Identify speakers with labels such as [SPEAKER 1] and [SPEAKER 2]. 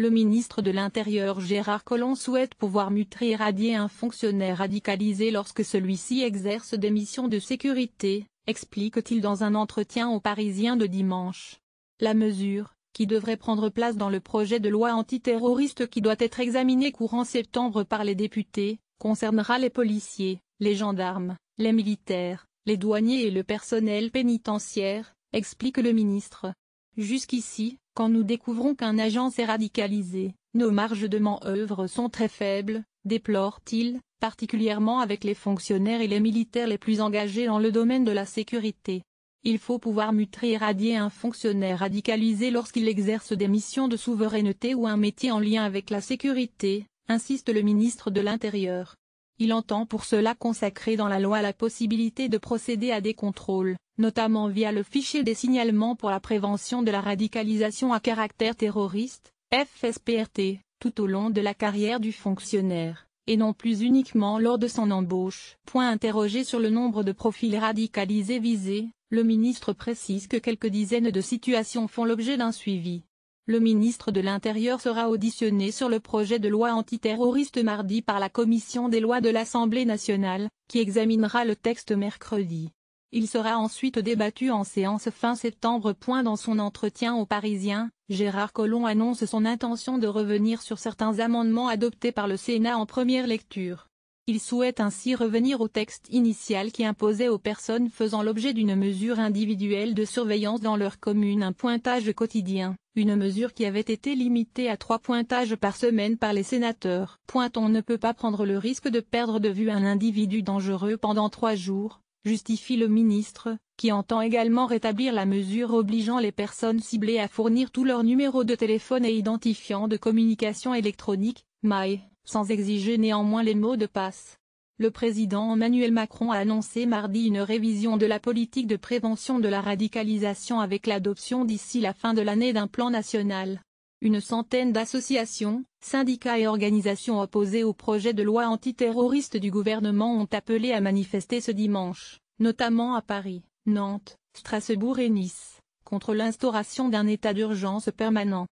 [SPEAKER 1] Le ministre de l'Intérieur Gérard Collomb souhaite pouvoir muter radier un fonctionnaire radicalisé lorsque celui-ci exerce des missions de sécurité, explique-t-il dans un entretien aux Parisiens de dimanche. La mesure, qui devrait prendre place dans le projet de loi antiterroriste qui doit être examiné courant septembre par les députés, concernera les policiers, les gendarmes, les militaires, les douaniers et le personnel pénitentiaire, explique le ministre. Jusqu'ici, quand nous découvrons qu'un agent s'est radicalisé, nos marges de manœuvre sont très faibles, déplore-t-il, particulièrement avec les fonctionnaires et les militaires les plus engagés dans le domaine de la sécurité. Il faut pouvoir muter et radier un fonctionnaire radicalisé lorsqu'il exerce des missions de souveraineté ou un métier en lien avec la sécurité, insiste le ministre de l'Intérieur. Il entend pour cela consacrer dans la loi la possibilité de procéder à des contrôles, notamment via le fichier des signalements pour la prévention de la radicalisation à caractère terroriste, FSPRT, tout au long de la carrière du fonctionnaire, et non plus uniquement lors de son embauche. Point interrogé sur le nombre de profils radicalisés visés, le ministre précise que quelques dizaines de situations font l'objet d'un suivi. Le ministre de l'Intérieur sera auditionné sur le projet de loi antiterroriste mardi par la Commission des lois de l'Assemblée nationale, qui examinera le texte mercredi. Il sera ensuite débattu en séance fin septembre. point Dans son entretien aux Parisiens, Gérard Collomb annonce son intention de revenir sur certains amendements adoptés par le Sénat en première lecture. Il souhaite ainsi revenir au texte initial qui imposait aux personnes faisant l'objet d'une mesure individuelle de surveillance dans leur commune un pointage quotidien, une mesure qui avait été limitée à trois pointages par semaine par les sénateurs. Point on ne peut pas prendre le risque de perdre de vue un individu dangereux pendant trois jours, justifie le ministre, qui entend également rétablir la mesure obligeant les personnes ciblées à fournir tous leurs numéros de téléphone et identifiants de communication électronique, MAE, sans exiger néanmoins les mots de passe. Le président Emmanuel Macron a annoncé mardi une révision de la politique de prévention de la radicalisation avec l'adoption d'ici la fin de l'année d'un plan national. Une centaine d'associations, syndicats et organisations opposées au projet de loi antiterroriste du gouvernement ont appelé à manifester ce dimanche, notamment à Paris, Nantes, Strasbourg et Nice, contre l'instauration d'un état d'urgence permanent.